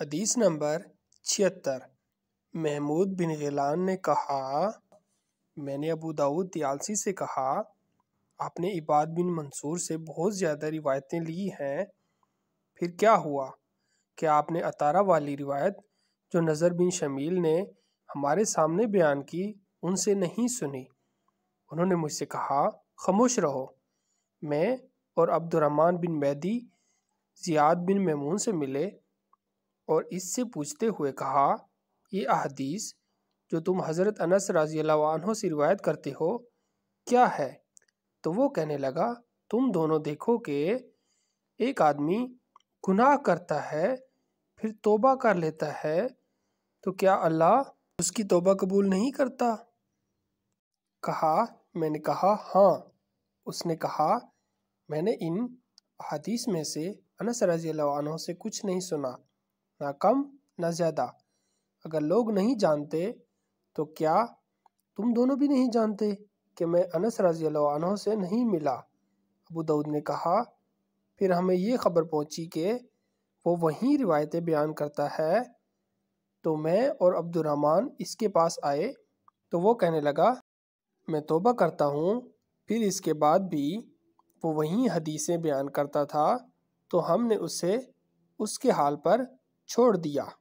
हदीस नंबर छिहत्तर महमूद बिन गिलान ने कहा मैंने अबू दाऊद दयालसी से कहा आपने इबाद बिन मंसूर से बहुत ज़्यादा रिवायतें ली हैं फिर क्या हुआ कि आपने अतारा वाली रिवायत जो नज़र बिन शमील ने हमारे सामने बयान की उनसे नहीं सुनी उन्होंने मुझसे कहा खामोश रहो मैं और Abdulrahman bin Mahdi Ziyad bin Maimun से मिले और इससे पूछते हुए कहा ये अहदीस जो तुम हज़रत अनस रजी अल्लाह से रिवायत करते हो क्या है तो वो कहने लगा तुम दोनों देखो कि एक आदमी गुनाह करता है फिर तोबा कर लेता है तो क्या अल्लाह उसकी तोबा कबूल नहीं करता कहा मैंने कहा हाँ उसने कहा मैंने इन हदीस में से अनस रजी से कुछ नहीं सुना ना कम ना ज़्यादा अगर लोग नहीं जानते तो क्या तुम दोनों भी नहीं जानते कि मैं अनस रजी अनहों से नहीं मिला अबू दाऊद ने कहा फिर हमें ये खबर पहुंची कि वो वहीं रिवायतें बयान करता है तो मैं और अब्दुलरहमान इसके पास आए तो वो कहने लगा मैं तोबा करता हूँ फिर इसके बाद भी वो वहीं हदीसें बयान करता था तो हमने उसे उसके हाल पर छोड़ दिया